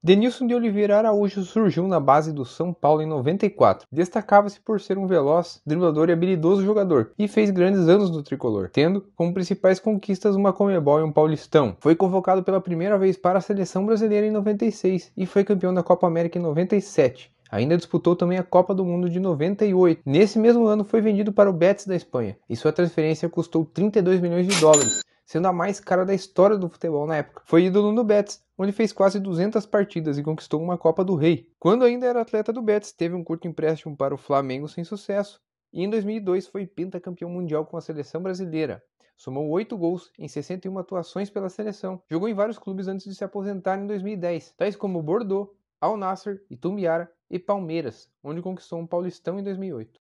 Denilson de Oliveira Araújo surgiu na base do São Paulo em 94. Destacava-se por ser um veloz, driblador e habilidoso jogador e fez grandes anos no tricolor, tendo como principais conquistas uma Comebol e um Paulistão. Foi convocado pela primeira vez para a seleção brasileira em 96 e foi campeão da Copa América em 97. Ainda disputou também a Copa do Mundo de 98. Nesse mesmo ano foi vendido para o Betis da Espanha e sua transferência custou 32 milhões de dólares, sendo a mais cara da história do futebol na época. Foi ídolo no Betis, onde fez quase 200 partidas e conquistou uma Copa do Rei. Quando ainda era atleta do Betis, teve um curto empréstimo para o Flamengo sem sucesso, e em 2002 foi pentacampeão mundial com a seleção brasileira. Somou 8 gols em 61 atuações pela seleção. Jogou em vários clubes antes de se aposentar em 2010, tais como Bordeaux, Al Nasser, Itumbiara e Palmeiras, onde conquistou um Paulistão em 2008.